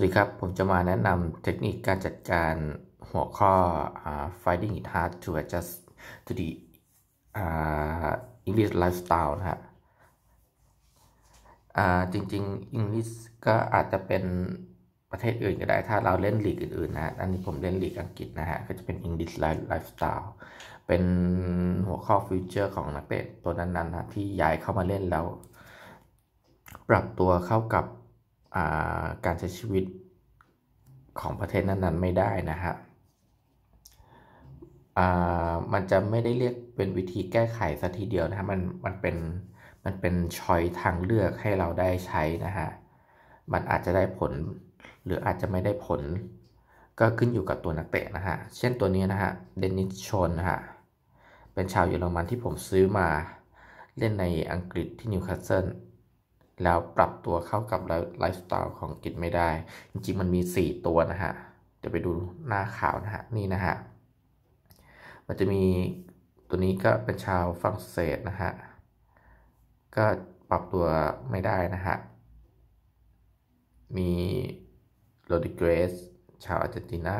สวัสดีครับ ผมจะมาแนะนำเทคนิคการจัดการหัวข้อ finding it hard to adjust to the uh, English lifestyle นะฮะ uh, จริงๆ English ก็อาจจะเป็นประเทศอื่นก็ได้ ถ้าเราเล่นลีกอื่นๆนะอันนี้ผมเล่นลีกอังกฤษนะฮะก็จะเป็น English lifestyle เป็นหัวข้อฟิวเจอร์ของนักเตะตัวนั้นๆนะที่ย้ายเข้ามาเล่นแล้ว ปรับตัวเข้ากับการใช้ชีวิตของประเทศนั้นๆไม่ได้นะฮะ มันจะไม่ได้เรียกเป็นวิธีแก้ไขสัทีเดียวนะฮะมันมันเป็นมันเป็นชอยทางเลือกให้เราได้ใช้นะฮะ มันอาจจะได้ผลหรืออาจจะไม่ได้ผล ก็ขึ้นอยู่กับตัวนักเตะนะฮะ เช่นตัวนี้นะฮะเดนิสชนนะฮะ เป็นชาวเยอรมันที่ผมซื้อมาเล่นในอังกฤษที่นิวคาสเซิลแล้วปรับตัวเข้ากับไลฟ์สไตล์ของกิจไม่ได้ จริงๆ มันมี 4 ตัวนะฮะ เดี๋ยวไปดูหน้าข่าวนะฮะ นี่นะฮะ มันจะมี ตัวนี้ก็เป็นชาวฝรั่งเศสนะฮะ ก็ปรับตัวไม่ได้นะฮะ มีโรดิเกรสชาวอาร์เจนตินา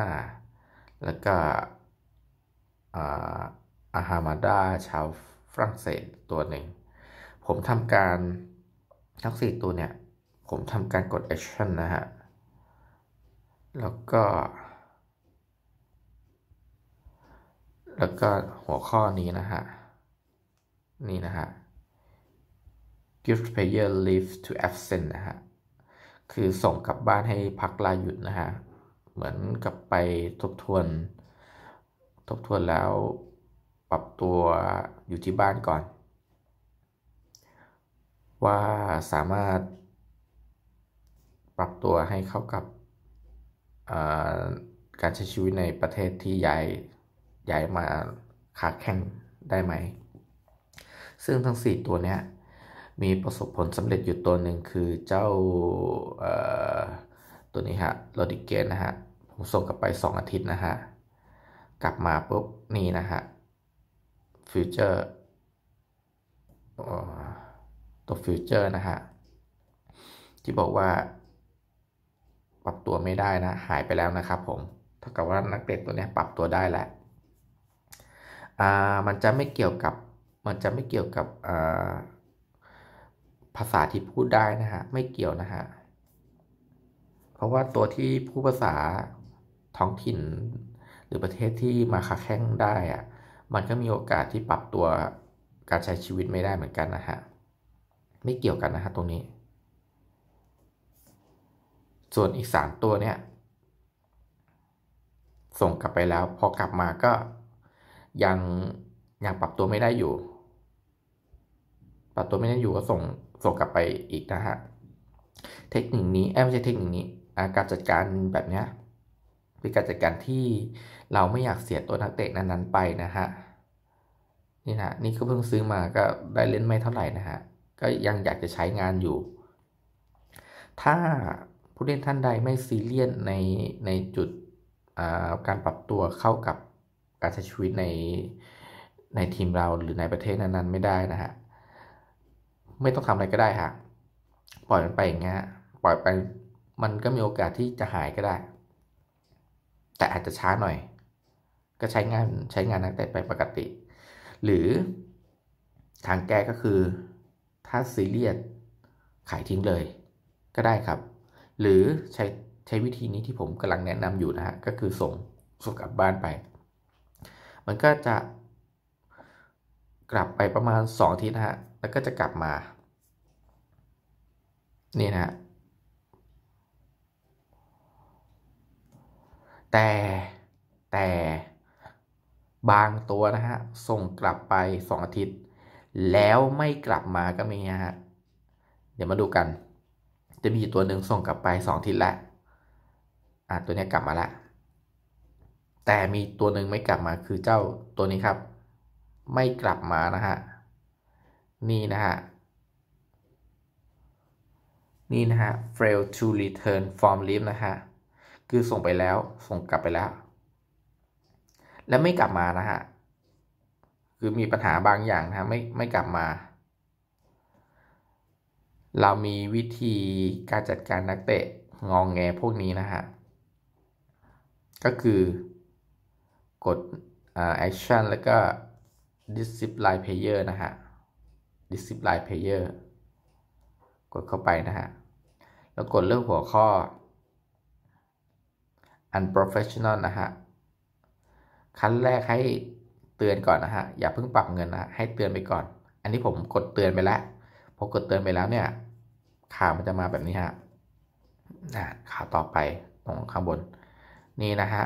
แล้วก็อาฮามาดา ชาวฝรั่งเศสตัวหนึ่ง ผมทำการทั้งสี่ตัวเนี่ยผมทำการกด action นะฮะ แล้วก็ แล้วก็หัวข้อนี้นะฮะ นี่นะฮะ gift player leave to absent นะฮะ คือส่งกลับบ้านให้พักลาหยุดนะฮะ เหมือนกับไปทบทวน ทบทวนแล้ว ปรับตัวอยู่ที่บ้านก่อนว่าสามารถปรับตัวให้เข้ากับการใช้ชีวิตในประเทศที่ย้ายย้ายมาขาแข่งได้ไหม ซึ่งทั้ง 4 ตัวเนี้ยมีประสบผลสำเร็จอยู่ตัวหนึ่งคือ เจ้าตัวนี้ฮะโรดิเกนนะฮะ ผมส่งกลับไป 2 อาทิตย์นะฮะ กลับมาปุ๊บนี่นะฮะ ฟิวเจอร์ตัวฟิวเจอร์นะฮะที่บอกว่าปรับตัวไม่ได้นะหายไปแล้วนะครับผมเท่ากับว่านักเตะตัวนี้ปรับตัวได้แหละอ่ามันจะไม่เกี่ยวกับมันจะไม่เกี่ยวกับอ่าภาษาที่พูดได้นะฮะไม่เกี่ยวนะฮะเพราะว่าตัวที่พูดภาษาท้องถิ่นหรือประเทศที่มาคาแข้งได้อะมันก็มีโอกาสที่ปรับตัวการใช้ชีวิตไม่ได้เหมือนกันนะฮะไม่เกี่ยวกันนะฮะตรงนี้ ส่วนอีก3ตัวเนี่ยส่งกลับไปแล้ว พอกลับมาก็ยังยังปรับตัวไม่ได้อยู่ ปรับตัวไม่ได้อยู่ก็ส่งส่งกลับไปอีกนะฮะ เทคนิคนี้ไม่ใช่เทคนิคนี้ การจัดการแบบนี้เป็นการจัดการที่เราไม่อยากเสียตัวนักเตะนั้นๆไปนะฮะนี่นะนี่ก็เพิ่งซื้อมาก็ได้เล่นไม่เท่าไหร่นะฮะก็ยังอยากจะใช้งานอยู่ ถ้าผู้เล่นท่านใดไม่ซีเรียสในในจุดการปรับตัวเข้ากับการใช้ชีวิตในในทีมเราหรือในประเทศนั้นๆไม่ได้นะฮะไม่ต้องทำอะไรก็ได้ฮะปล่อยมันไปอย่างเงี้ยปล่อยไปมันก็มีโอกาสที่จะหายก็ได้ แต่อาจจะช้าหน่อย ก็ใช้งานใช้งานนักเตะไปปกติ หรือทางแก้ก็คือถ้าซีเรียสขายทิ้งเลยก็ได้ครับ หรือใช้ใช้วิธีนี้ที่ผมกำลังแนะนำอยู่นะฮะ ก็คือส่งส่งกลับบ้านไป มันก็จะกลับไปประมาณ 2 อาทิตย์นะฮะ แล้วก็จะกลับมา นี่นะฮะแต่แต่บางตัวนะฮะ ส่งกลับไป 2 อาทิตย์แล้วไม่กลับมาก็มีนะฮะ เดี๋ยวมาดูกัน จะมีตัวหนึ่งส่งกลับไปสองทิศละอ่ะตัวนี้กลับมาละแต่มีตัวหนึ่งไม่กลับมาคือเจ้าตัวนี้ครับ ไม่กลับมานะฮะ นี่นะฮะ นี่นะฮะ fail to return from leave นะฮะ คือส่งไปแล้วส่งกลับไปแล้ว และไม่กลับมานะฮะคือมีปัญหาบางอย่างนะไม่ไม่กลับมา เรามีวิธีการจัดการนักเตะ งองแงพวกนี้นะฮะ ก็คือ กดแอคชั่นแล้วก็ discipline player นะฮะ discipline player กดเข้าไปนะฮะ แล้วกดเลือกหัวข้อ unprofessional นะฮะขั้นแรกให้เตือนก่อนนะฮะ อย่าเพิ่งปรับเงินนะให้เตือนไปก่อน อันนี้ผมกดเตือนไปแล้วพอกดเตือนไปแล้วเนี่ยข่าวมันจะมาแบบนี้ฮะข่าวต่อไปตรงข้างบน นี่นะฮะ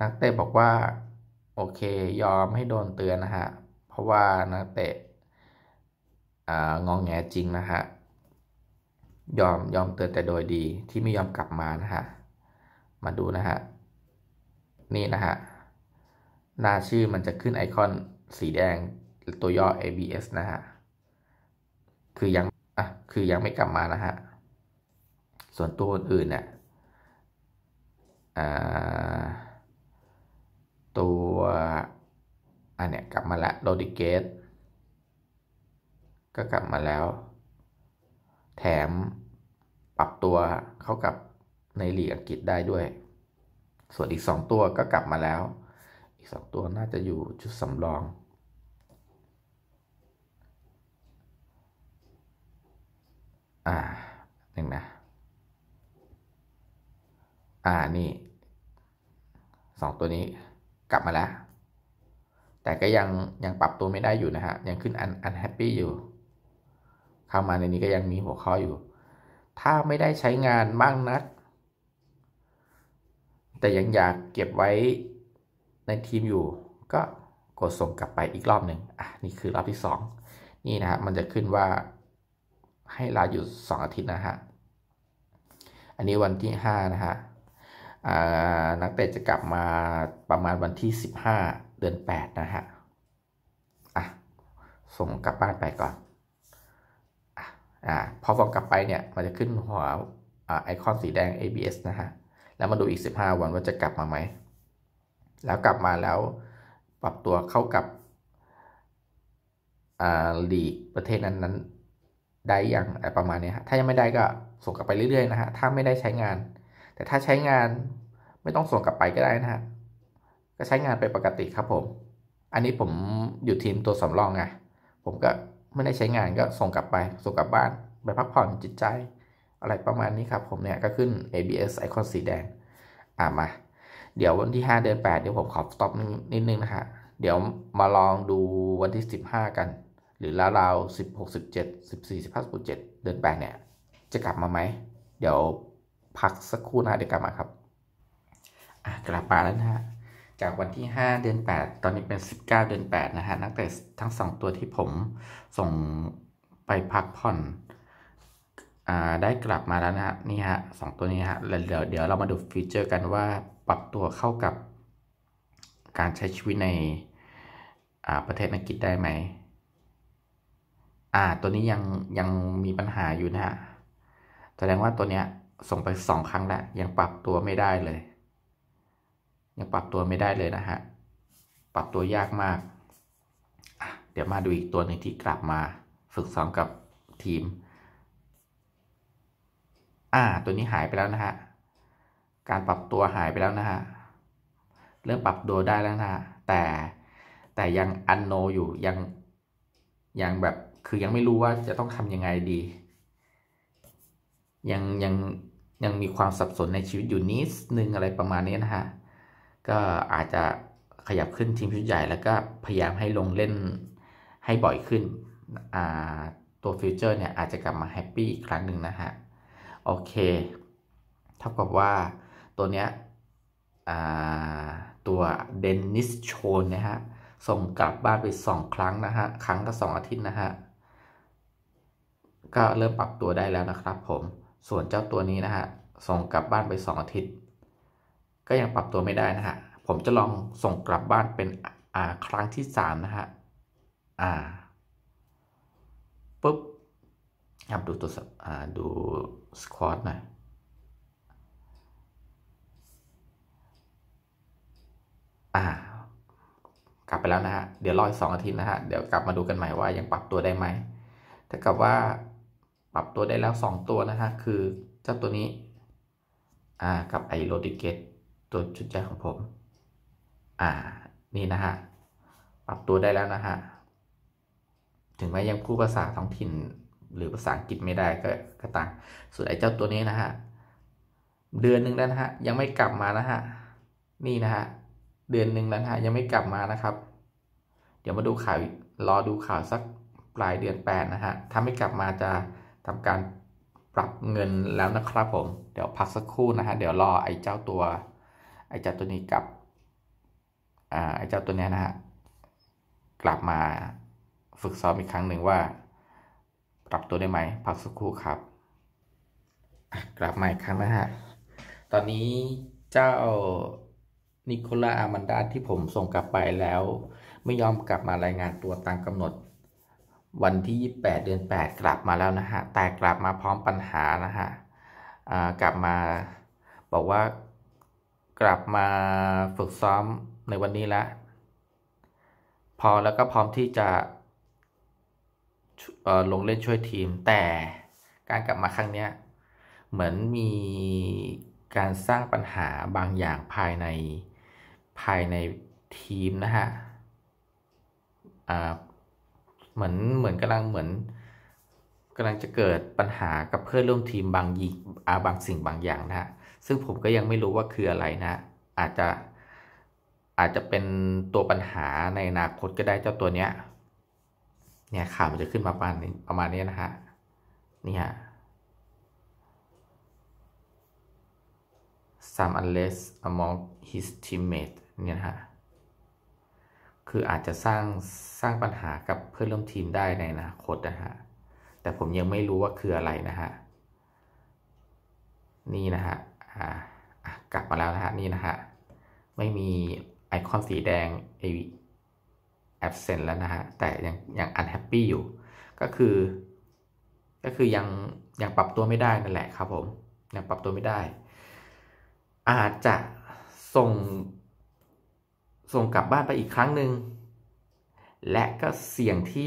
นักเตะบอกว่า โอเค ยอมให้โดนเตือนนะฮะ เพราะว่านักเตะงองแงจริงนะฮะ ยอม ยอมเตือนแต่โดยดี ที่ไม่ยอมกลับมานะฮะ มาดูนะฮะ นี่นะฮะหน้าชื่อมันจะขึ้นไอคอนสีแดงตัวย่อ ABS นะฮะ คือยัง อ่ะ คือยังไม่กลับมานะฮะ ส่วนตัวอื่นเนี่ยตัวอันเนี้ยกลับมาแล้ว โรดิเกตก็กลับมาแล้ว แถมปรับตัวเข้ากับในหลีกอังกฤษได้ด้วย ส่วนอีก 2 ตัวก็กลับมาแล้วสองตัวน่าจะอยู่ชุดสำรอง อ่าหนึ่งนะ อ่า นี่สองตัวนี้กลับมาแล้ว แต่ก็ยัง ยังปรับตัวไม่ได้อยู่นะฮะ ยังขึ้นอันอันแฮปปี้อยู่ เข้ามาในนี้ก็ยังมีหัวข้ออยู่ ถ้าไม่ได้ใช้งานมากนัก แต่ยังอยากเก็บไว้ในทีมอยู่ก็กดส่งกลับไปอีกรอบหนึ่งอ่ะนี่คือรอบที่2นี่นะฮะมันจะขึ้นว่าให้ลาหยุด 2 อาทิตย์นะฮะ อันนี้วันที่ 5 นะฮะนักเตะจะกลับมาประมาณวันที่ 15 เดือน 8 นะฮะ อ่ะ ส่งกลับบ้านไปก่อนอ่ะพอส่งกลับไปเนี่ยมันจะขึ้นหัวไอคอนสีแดง ABS นะฮะ แล้วมาดูอีก 15 วันว่าจะกลับมาไหมแล้วกลับมาแล้วปรับตัวเข้ากับหลีกประเทศนั้นนั้นได้อย่างประมาณนี้ฮะถ้ายังไม่ได้ก็ส่งกลับไปเรื่อยๆนะฮะถ้าไม่ได้ใช้งาน แต่ถ้าใช้งานไม่ต้องส่งกลับไปก็ได้นะฮะก็ใช้งานไปปกติครับผม อันนี้ผม อยู่ทีมตัวสำรองไงผมก็ไม่ได้ใช้งานก็ส่งกลับไปส่งกลับบ้านไปพักผ่อนจิตใจ อะไรประมาณนี้ครับ ผมเนี่ยก็ขึ้น ABS ไอคอนสีแดงอ่ามาเดี๋ยววันที่ 5 เดือน8 เดี๋ยวผมขอสต็อปนิดนึงนะฮะ เดี๋ยวมาลองดูวันที่ 15 กัน หรือราวๆ16 17 14 15 17เดือน8เนี่ยจะกลับมาไหม เดี๋ยวพักสักครู่นะเดี๋ยวกลับมาครับอ่ะกลับมาแล้วนะฮะ จากวันที่ 5 เดือน 8 ตอนนี้เป็น 19 เดือน8นะฮะนักเตะทั้ง2ตัวที่ผมส่งไปพักผ่อนอ่าได้กลับมาแล้วนะฮะนี่ฮะสองตัวนี้ฮะเดี๋ยวเดี๋ยวเรามาดูฟีเจอร์กันว่าปรับตัวเข้ากับ การใช้ชีวิตในประเทศอังกฤษได้ไหม อ่าตัวนี้ยังยังมีปัญหาอยู่นะฮะ แสดงว่าตัวเนี้ยส่งไปสองครั้งแล้วยังปรับตัวไม่ได้เลย ยังปรับตัวไม่ได้เลยนะฮะ ปรับตัวยากมาก เดี๋ยวมาดูอีกตัวหนึ่งที่กลับมาฝึกซ้อมกับทีม อ่าตัวนี้หายไปแล้วนะฮะการปรับตัวหายไปแล้วนะฮะ เริ่มปรับตัวได้แล้วนะแต่แต่ยังอันโนอยู่ ยัง ยังแบบคือยังไม่รู้ว่าจะต้องทำยังไงดี ยัง ยัง ยังมีความสับสนในชีวิตอยู่นิดนึงอะไรประมาณนี้นะฮะ ก็อาจจะขยับขึ้นทีมชุดใหญ่แล้วก็ พยายามให้ลงเล่นให้บ่อยขึ้น ตัวฟิวเจอร์เนี่ยอาจจะกลับมาแฮปปี้อีกครั้งหนึ่งนะฮะ โอเคเท่ากับว่าตัวเนี้ยตัวเดนนิสโชนนะฮะส่งกลับบ้านไป 2 ครั้งนะฮะ ครั้งก็2อาทิตย์นะฮะก็เริ่มปรับตัวได้แล้วนะครับผม ส่วนเจ้าตัวนี้นะฮะ ส่งกลับบ้านไป2 อาทิตย์ก็ยังปรับตัวไม่ได้ นะฮะผมจะลองส่งกลับบ้านเป็น อ่า ครั้งที่ 3 นะฮะ อ่าปุ๊บครับดูตัวอ่าดูสควอตหน่อย่า กลับไปแล้วนะฮะ เดี๋ยวรออีกสองอาทิตย์นะฮะ เดี๋ยวกลับมาดูกันใหม่ว่ายังปรับตัวได้ไหมถ้ากับว่า ปรับตัวได้แล้วสองตัว นะฮะ คือเจ้าตัวนี้ อ่ากับไอโรดิเกตตัวชุดใ่ของผมอ่านี่นะฮะ ปรับตัวได้แล้วนะฮะ ถึงแม้ยังพูดภาษาท้องถิ่นหรือภาษาอังกฤษไม่ได้ก็กต่างส่วนไอเจ้าตัวนี้นะฮะเดือนหนึ่งแล้วนะฮะยังไม่กลับมานะฮะนี่นะฮะเดือนหนึ่งแล้วฮะยังไม่กลับมานะครับ เดี๋ยวมาดูข่าวรอดูข่าวสักปลายเดือน8นะฮะถ้าไม่กลับมาจะทำการปรับเงินแล้วนะครับผมเดี๋ยวพักสักครู่นะฮะเดี๋ยวรอไอ้เจ้าตัวไอ้เจ้าตัวนี้ กลับอ่าไอ้เจ้าตัวนี้นะฮะกลับมาฝึกซ้อมอีกครั้งหนึ่งว่า ปรับตัวได้ไหมพักสักครู่ครับกลับมาอีกครั้งนะฮะตอนนี้เจ้านิโคลาอามันดาที่ผมส่งกลับไปแล้ว ไม่ยอมกลับมารายงานตัวตามกำหนด วันที่ 28 เดือน 8 กลับมาแล้วนะฮะ แต่กลับมาพร้อมปัญหานะฮะกลับมาบอกว่ากลับมาฝึกซ้อมในวันนี้ละพอแล้วก็พร้อมที่จะ ลงเล่นช่วยทีม แต่การกลับมาครั้งนี้ เหมือนมีการสร้างปัญหาบางอย่างภายในภายใน ทีม นะฮะเหมือนเหมือนกำลังเหมือนกำลังจะเกิดปัญหากับเพื่อนร่วมทีมบางยิอาบางสิ่งบาง อย่าง นะฮะ ซึ่งผมก็ยังไม่รู้ว่าคืออะไรนะ อาจจะ อาจจะเป็นตัวปัญหาในอนาคตก็ได้เจ้าตัวเนี้ย เนี่ยข่าวมันจะขึ้นมาประมาณประมาณนี้นะฮะ เนี่ยซัมอันเลส among his teammates เนี่ยฮะ คืออาจจะสร้างสร้างปัญหากับเพื่อนร่วมทีมได้ในอนาคตนะฮะ แต่ผมยังไม่รู้ว่าคืออะไรนะฮะ นี่นะฮะ อ่ากลับมาแล้วนะฮะ นี่นะฮะ ไม่มีไอคอนสีแดง a แ b s e n t แล้วนะฮะ แต่ยังยัง unhappy อยู่ ก็คือก็คือยังยังปรับตัวไม่ได้นั่นแหละครับผมยังปรับตัวไม่ได้ อาจจะส่งส่งกลับบ้านไปอีกครั้งหนึ่ง และก็เสี่ยงที่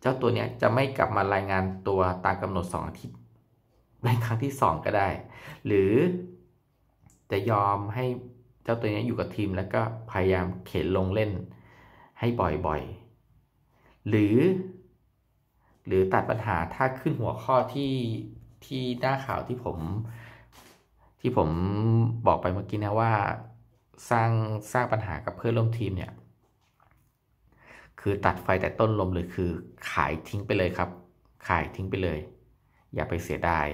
เจ้าตัวนี้จะไม่กลับมารายงานตัวตามกำหนดสองอาทิตย์ในครั้งที่สองก็ได้ หรือ จะยอมให้เจ้าตัวนี้อยู่กับทีม แล้วก็พยายามเข็นลงเล่น ให้บ่อย ๆ หรือ หรือตัดปัญหาถ้าขึ้นหัวข้อที่ที่หน้าข่าวที่ผมที่ผมบอกไปเมื่อกี้นะว่าสร้างสร้างปัญหากับเพื่อนร่วมทีมเนี่ย คือตัดไฟแต่ต้นลมเลยคือขายทิ้งไปเลยครับ ขายทิ้งไปเลย อย่าไปเสียดาย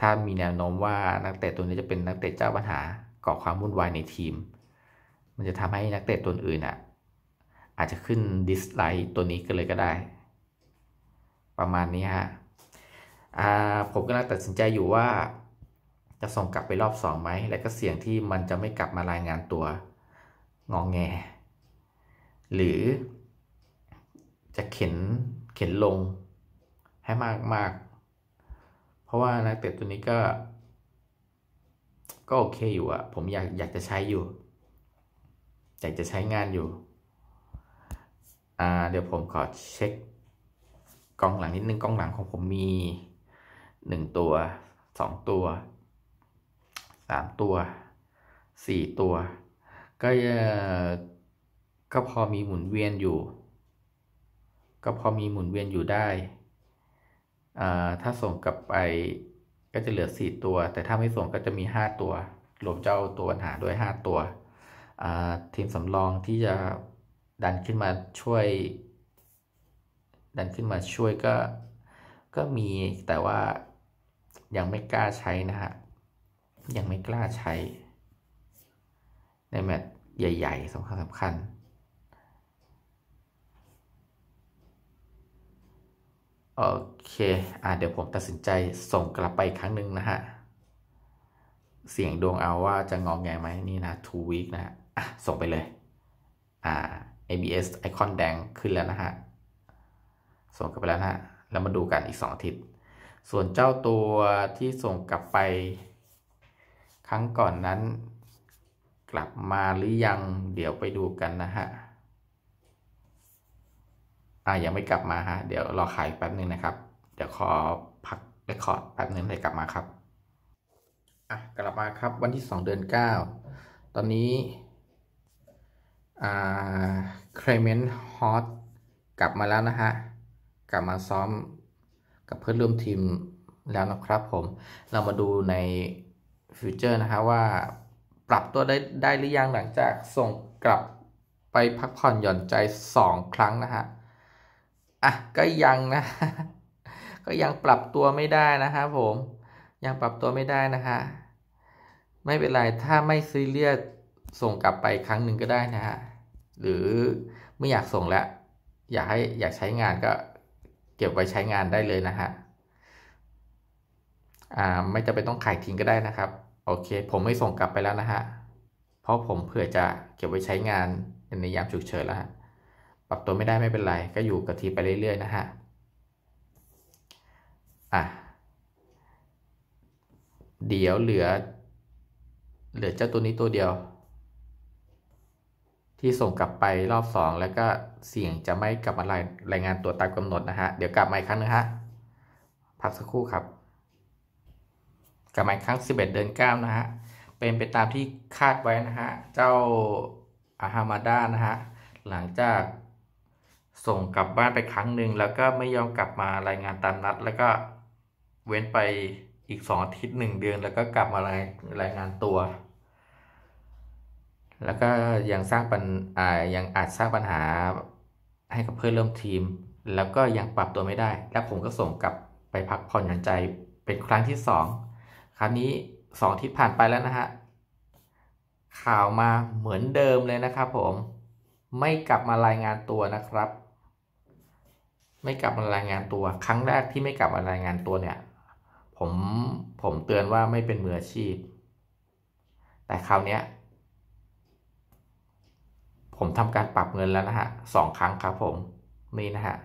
ถ้ามีแนวโน้มว่านักเตะตัวนี้จะเป็นนักเตะเจ้าปัญหา ก่อความวุ่นวายในทีม มันจะทำให้นักเตะตัวอื่นอ่ะอาจจะขึ้นดิสไลค์ตัวนี้กันเลยก็ได้ ประมาณนี้ฮะผมก็กำลังตัดสินใจอยู่ว่าจะส่งกลับไปรอบสองไหม และก็เสี่ยงที่มันจะไม่กลับมารายงานตัว งองแง หรือ จะเข็นเข็นลงให้มากมากเพราะว่านักเตะตัวนี้ก็ ก็โอเคอยู่อะผมอยากอยากจะใช้อยู่ อยากจะใช้งานอยู่่าเดี๋ยวผมขอเช็ค กล้องหลังนิดนึงกล้องหลังของผมมี 1 ตัว 2 ตัวสามตัวสี่ตัว ก็ก็พอมีหมุนเวียนอยู่ ก็พอมีหมุนเวียนอยู่ได้ถ้าส่งกลับไปก็จะเหลือสี่ตัว แต่ถ้าไม่ส่งก็จะมีห้าตัวรวมเจ้าตัวปัญหาด้วยห้าตัวทีมสำรองที่จะดันขึ้นมาช่วย ดันขึ้นมาช่วยก็ก็มีแต่ว่ายังไม่กล้าใช้นะฮะยังไม่กล้าใช้ในแมตช์ใหญ่ ๆสำคัญสำคัญ โอเค อ่า เดี๋ยวผมตัดสินใจส่งกลับไปครั้งหนึ่งนะฮะ เสียงดวงเอาว่าจะงองแงไหมนี่นะ two week นะะอ่ะส่งไปเลย อ่า ABS ไอคอนแดงขึ้นแล้วนะฮะ ส่งกลับไปแล้วนะฮะ แล้วมาดูกันอีก 2 อาทิตย์ ส่วนเจ้าตัวที่ส่งกลับไปครั้งก่อนนั้น กลับมาหรือยังเดี๋ยวไปดูกันนะฮะอ่า ยังไม่กลับมาฮะ เดี๋ยวรอขายแป๊บนึงนะครับ เดี๋ยวขอพักเรคคอร์ดแป๊บนึงเลยกลับมาครับอ่ะกลับ มาครับวันที่ 2 เดือน9 ตอนนี้อ่าเครเมนต์ฮอตกลับมาแล้วนะฮะ กลับมาซ้อม กับเพื่อนร่วมทีมแล้วนะครับผม เรามาดูในฟิวเจอร์นะคะว่าปรับตัวได้ได้หรือยังหลังจากส่งกลับไปพักผ่อนหย่อนใจ2ครั้งนะฮะอ่ะก็ยังนะ ก็ยังปรับตัวไม่ได้นะฮะผม ยังปรับตัวไม่ได้นะฮะไม่เป็นไรถ้าไม่ซีเรียสส่งกลับไปครั้งหนึ่งก็ได้นะฮะหรือไม่อยากส่งแล้วอยากให้อยากใช้งานก็เก็บไว้ใช้งานได้เลยนะฮะ่าไม่จะเป็นต้องขายทิ้งก็ได้นะครับโอเคผมไม่ส่งกลับไปแล้วนะฮะเพราะผมเผื่อจะเก็บไว้ใช้งานในยามฉุกเฉินแล้วฮะปรับตัวไม่ได้ไม่เป็นไร ก็อยู่กับทีไปเรื่อยๆนะฮะอ่ะเดี๋ยวเหลือ เหลือเจ้าตัวนี้ตัวเดียว ที่ส่งกลับไปรอบสองแล้วก็เสี่ยงจะไม่กลับมารายรายงานตัวตามกำหนดนะฮะเดี๋ยวกลับมาอีกครั้งนะฮะพักสักครู่ครับกับมาครั้ง 11 เดือน9นะฮะ เป็นไปตามที่คาดไว้นะฮะ เจ้าอาฮามาดานะฮะ หลังจากส่งกลับบ้านไปครั้งหนึ่งแล้วก็ไม่ยอมกลับมารายงานตามนัด แล้วก็เว้นไปอีกสองอาทิตย์หนึ่งเดือน แล้วก็กลับมารายรายงานตัว แล้วก็ยังสร้างปัญอ่ายังอาจสร้างปัญหาให้กับเพื่อนร่วมทีม แล้วก็ยังปรับตัวไม่ได้ และผมก็ส่งกลับไปพักผ่อนหย่อนใจเป็นครั้งที่สองคราวนี้สองทิศผ่านไปแล้วนะฮะข่าวมาเหมือนเดิมเลยนะครับผมไม่กลับมารายงานตัวนะครับ ไม่กลับมารายงานตัว ครั้งแรกที่ไม่กลับมารายงานตัวเนี่ย ผมผมเตือนว่าไม่เป็นมืออาชีพ แต่คราวนี้ผมทำการปรับเงินแล้วนะฮะสองครั้งครับผมนี่นะฮะ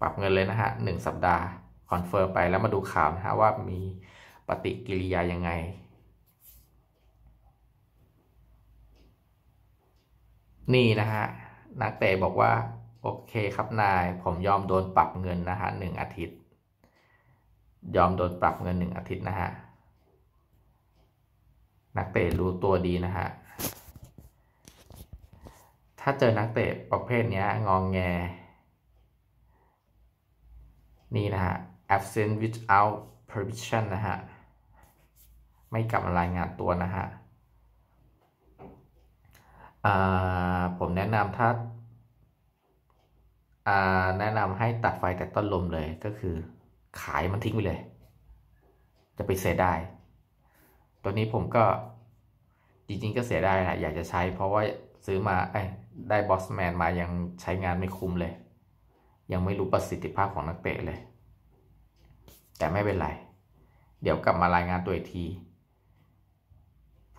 ปรับเงินเลยนะฮะหนึ่งสัปดาห์คอนเฟิร์มไปแล้วมาดูข่าวนะฮะว่ามีปฏิกิริยายังไง นี่นะฮะ นักเตะบอกว่า โอเคครับนาย ผมยอมโดนปรับเงินนะฮะหนึ่งอาทิตย์ ยอมโดนปรับเงินหนึ่งอาทิตย์นะฮะ นักเตะรู้ตัวดีนะฮะ ถ้าเจอนักเตะประเภทนี้งองแง นี่นะฮะ absent without permission นะฮะไม่กลับมารายงานตัวนะฮะผมแนะนำถ้าาแนะนำให้ตัดไฟแต่ต้นลมเลย ก็คือ ขายมันทิ้งไปเลย จะไปเสียได้ ตัวนี้ผมก็ จริงๆก็เสียไดแหนะอยากจะใช้ เพราะว่าซื้อมาได้บอสแมนมา ยังใช้งานไม่คุ้มเลย ยังไม่รู้ประสิทธิภาพของนักเตะเลย แต่ไม่เป็นไร เดี๋ยวกลับมารายงานตัวอีกที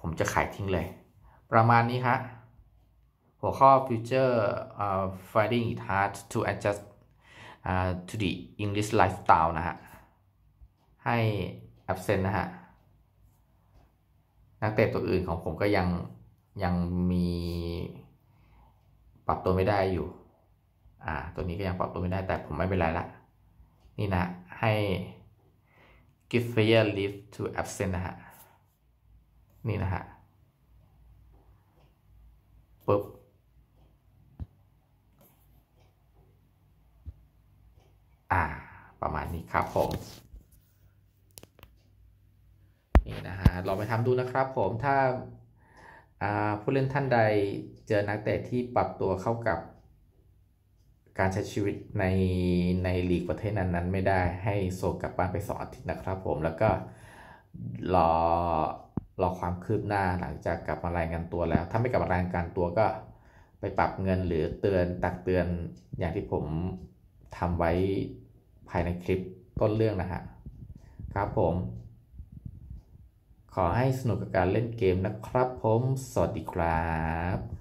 ผมจะขายทิ้งเลย ประมาณนี้ฮะหัวข้อ future uh, finding it hard to adjust uh, to the English lifestyle นะฮะ ให้ absent นะฮะ นักเตะตัวอื่นของผมก็ยัง ยังมี ปรับตัวไม่ได้อยู่ อ่า ตัวนี้ก็ยังปรับตัวไม่ได้แต่ผมไม่เป็นไรละนี่นะให้ give fair leave to absent นะฮะนี่นะฮะปุ๊บ อ่า ประมาณนี้ครับผม นี่นะฮะลองไปทำดูนะครับผม ถ้าผู้เล่นท่านใดเจอนักเตะที่ปรับตัวเข้ากับ การใช้ชีวิตใน ในลีกประเทศนั้นนไม่ได้ให้โซกลับบ้านไปสองอาทิตย์นะครับผม แล้วก็รอรอความคืบหน้าหลังจากกลับมารายงานตัวแล้ว ถ้าไม่กลับมารายงานตัวก็ไปปรับเงินหรือเตือนตักเตือน อย่างที่ผมทำไว้ภายในคลิปต้นเรื่องนะฮะ ครับผม ขอให้สนุกกับการเล่นเกมนะครับผมสวัสดีครับ